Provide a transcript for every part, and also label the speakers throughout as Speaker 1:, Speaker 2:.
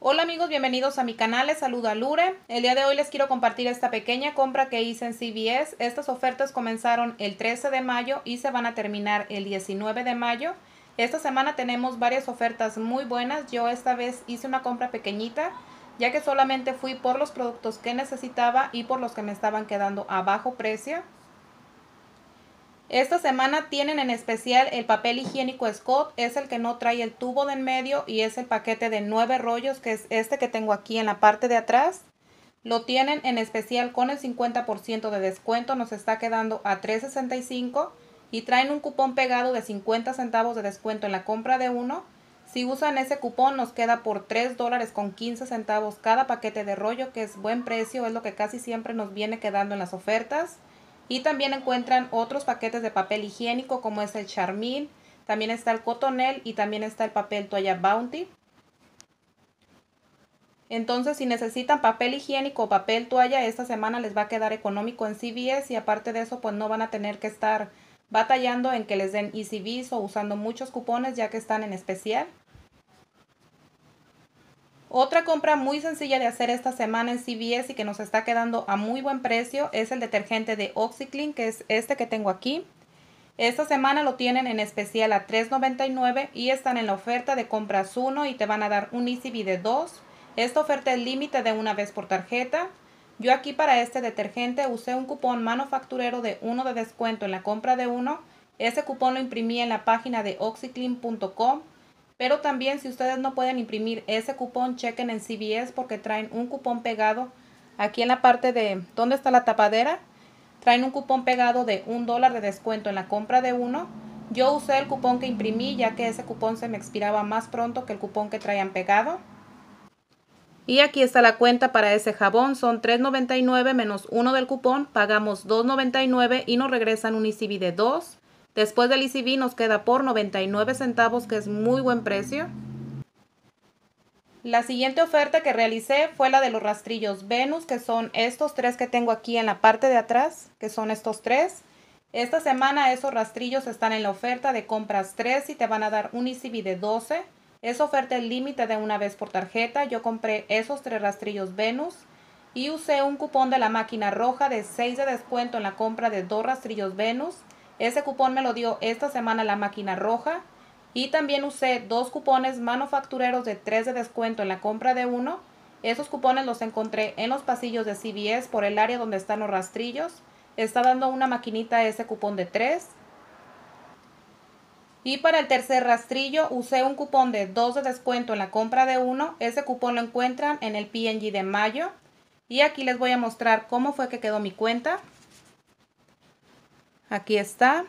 Speaker 1: Hola amigos, bienvenidos a mi canal, les saluda Lure. El día de hoy les quiero compartir esta pequeña compra que hice en CVS. Estas ofertas comenzaron el 13 de mayo y se van a terminar el 19 de mayo. Esta semana tenemos varias ofertas muy buenas. Yo esta vez hice una compra pequeñita ya que solamente fui por los productos que necesitaba y por los que me estaban quedando a bajo precio. Esta semana tienen en especial el papel higiénico Scott, es el que no trae el tubo de en medio y es el paquete de nueve rollos, que es este que tengo aquí en la parte de atrás. Lo tienen en especial con el 50% de descuento, nos está quedando a $3.65 y traen un cupón pegado de 50 centavos de descuento en la compra de uno. Si usan ese cupón nos queda por 3 dólares con 15 centavos cada paquete de rollo, que es buen precio, es lo que casi siempre nos viene quedando en las ofertas. Y también encuentran otros paquetes de papel higiénico como es el Charmin, también está el Cotonel y también está el papel toalla Bounty. Entonces, si necesitan papel higiénico o papel toalla, esta semana les va a quedar económico en CVS y aparte de eso, pues no van a tener que estar batallando en que les den ECBs o usando muchos cupones ya que están en especial. Otra compra muy sencilla de hacer esta semana en CVS y que nos está quedando a muy buen precio es el detergente de OxyClean, que es este que tengo aquí. Esta semana lo tienen en especial a $3.99 y están en la oferta de compras 1 y te van a dar un ECB de 2. Esta oferta es límite de una vez por tarjeta. Yo aquí para este detergente usé un cupón manufacturero de uno de descuento en la compra de 1. Ese cupón lo imprimí en la página de OxyClean.com pero también si ustedes no pueden imprimir ese cupón, chequen en CBS porque traen un cupón pegado aquí en la parte de donde está la tapadera. Traen un cupón pegado de un dólar de descuento en la compra de uno. Yo usé el cupón que imprimí ya que ese cupón se me expiraba más pronto que el cupón que traían pegado. Y aquí está la cuenta para ese jabón. Son $3.99 menos 1 del cupón. Pagamos $2.99 y nos regresan un ICB de 2. Después del ECB nos queda por 99 centavos, que es muy buen precio. La siguiente oferta que realicé fue la de los rastrillos Venus, que son estos tres que tengo aquí en la parte de atrás, que son estos tres. Esta semana esos rastrillos están en la oferta de compras 3 y te van a dar un ECB de 12. Es oferta el límite de una vez por tarjeta. Yo compré esos tres rastrillos Venus y usé un cupón de la máquina roja de 6 de descuento en la compra de dos rastrillos Venus. Ese cupón me lo dio esta semana la máquina roja y también usé dos cupones manufactureros de 3 de descuento en la compra de uno. Esos cupones los encontré en los pasillos de CVS por el área donde están los rastrillos. Está dando una maquinita ese cupón de 3. Y para el tercer rastrillo usé un cupón de 2 de descuento en la compra de uno. Ese cupón lo encuentran en el PNG de mayo. Y aquí les voy a mostrar cómo fue que quedó mi cuenta. Aquí está.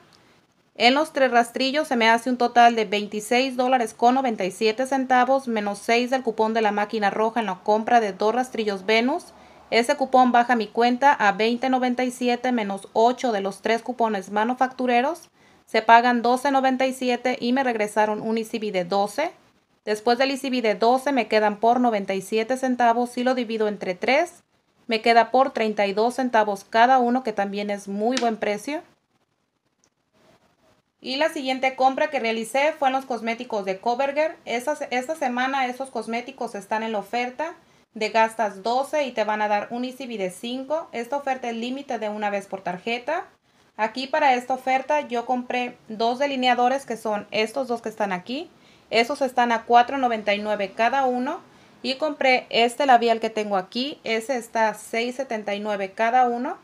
Speaker 1: En los tres rastrillos se me hace un total de $26.97 menos 6 del cupón de la máquina roja en la compra de dos rastrillos Venus. Ese cupón baja mi cuenta a 20.97 menos 8 de los tres cupones manufactureros. Se pagan 12.97 y me regresaron un ICB de 12. Después del ICB de 12 me quedan por 97 centavos si lo divido entre 3. Me queda por 32 centavos cada uno que también es muy buen precio. Y la siguiente compra que realicé fue en los cosméticos de Coverger. Esta, esta semana esos cosméticos están en la oferta de gastas 12 y te van a dar un ECB de 5. Esta oferta es límite de una vez por tarjeta. Aquí para esta oferta yo compré dos delineadores que son estos dos que están aquí. Esos están a $4.99 cada uno. Y compré este labial que tengo aquí. Ese está a $6.79 cada uno.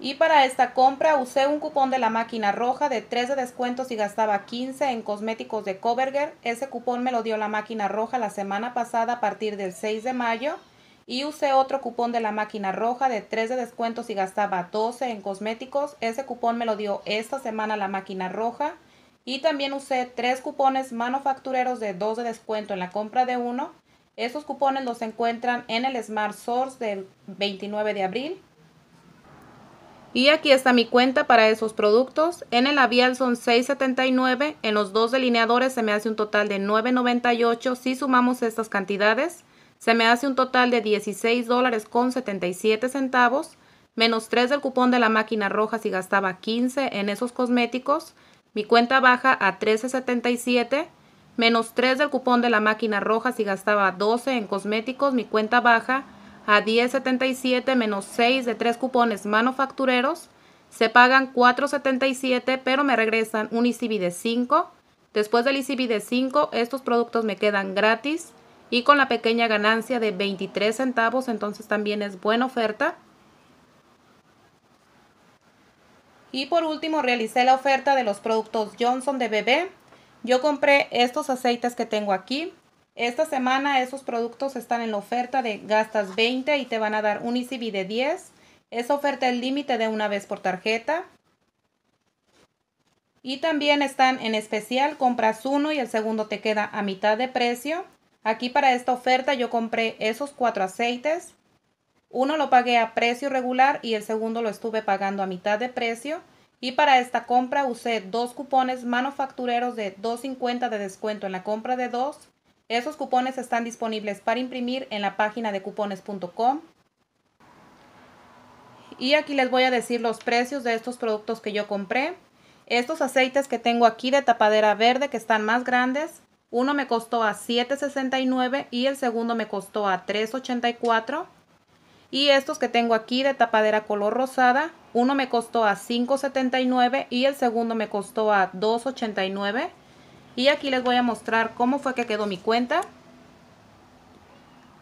Speaker 1: Y para esta compra usé un cupón de la máquina roja de 3 de descuento y gastaba 15 en cosméticos de Coverger. Ese cupón me lo dio la máquina roja la semana pasada a partir del 6 de mayo. Y usé otro cupón de la máquina roja de 3 de descuento y gastaba 12 en cosméticos. Ese cupón me lo dio esta semana la máquina roja. Y también usé tres cupones manufactureros de 2 de descuento en la compra de uno. Esos cupones los encuentran en el Smart Source del 29 de abril. Y aquí está mi cuenta para esos productos. En el labial son $6.79. En los dos delineadores se me hace un total de $9.98. Si sumamos estas cantidades, se me hace un total de $16.77 centavos. Menos 3 del cupón de la máquina roja si gastaba 15 en esos cosméticos. Mi cuenta baja a $13.77. Menos 3 del cupón de la máquina roja si gastaba 12 en cosméticos. Mi cuenta baja a 10.77 menos 6 de tres cupones manufactureros. Se pagan 4.77, pero me regresan un ICB de 5. Después del ICB de 5, estos productos me quedan gratis y con la pequeña ganancia de 23 centavos, entonces también es buena oferta. Y por último, realicé la oferta de los productos Johnson de bebé. Yo compré estos aceites que tengo aquí, esta semana esos productos están en la oferta de gastas 20 y te van a dar un ECB de 10. Esa oferta el límite de una vez por tarjeta. Y también están en especial, compras uno y el segundo te queda a mitad de precio. Aquí para esta oferta yo compré esos cuatro aceites. Uno lo pagué a precio regular y el segundo lo estuve pagando a mitad de precio. Y para esta compra usé dos cupones manufactureros de 2.50 de descuento en la compra de dos esos cupones están disponibles para imprimir en la página de cupones.com. Y aquí les voy a decir los precios de estos productos que yo compré. Estos aceites que tengo aquí de tapadera verde que están más grandes, uno me costó a $7.69 y el segundo me costó a $3.84. Y estos que tengo aquí de tapadera color rosada, uno me costó a $5.79 y el segundo me costó a $2.89. Y aquí les voy a mostrar cómo fue que quedó mi cuenta.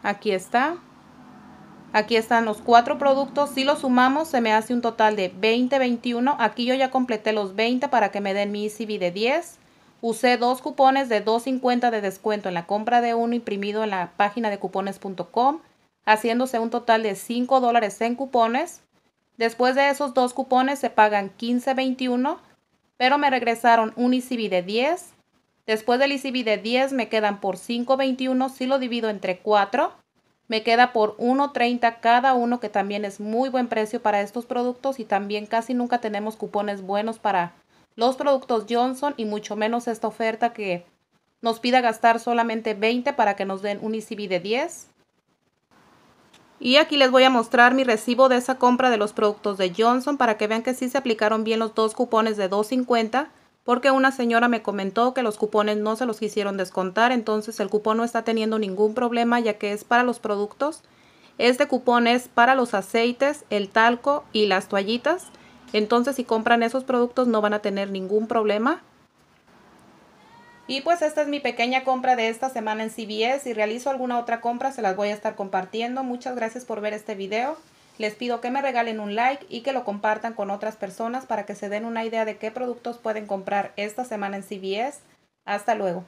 Speaker 1: Aquí está. Aquí están los cuatro productos. Si los sumamos, se me hace un total de $20.21. Aquí yo ya completé los 20 para que me den mi ECB de 10. Usé dos cupones de 2.50 de descuento en la compra de uno imprimido en la página de cupones.com, haciéndose un total de 5 dólares en cupones. Después de esos dos cupones se pagan 15.21, pero me regresaron un ECB de 10 Después del ICB de 10 me quedan por 5.21. Si lo divido entre 4, me queda por 1.30 cada uno, que también es muy buen precio para estos productos y también casi nunca tenemos cupones buenos para los productos Johnson y mucho menos esta oferta que nos pida gastar solamente 20 para que nos den un ICB de 10. Y aquí les voy a mostrar mi recibo de esa compra de los productos de Johnson para que vean que sí se aplicaron bien los dos cupones de 250 porque una señora me comentó que los cupones no se los quisieron descontar, entonces el cupón no está teniendo ningún problema ya que es para los productos. Este cupón es para los aceites, el talco y las toallitas. Entonces si compran esos productos no van a tener ningún problema. Y pues esta es mi pequeña compra de esta semana en CBS. Si realizo alguna otra compra se las voy a estar compartiendo. Muchas gracias por ver este video. Les pido que me regalen un like y que lo compartan con otras personas para que se den una idea de qué productos pueden comprar esta semana en CVS. Hasta luego.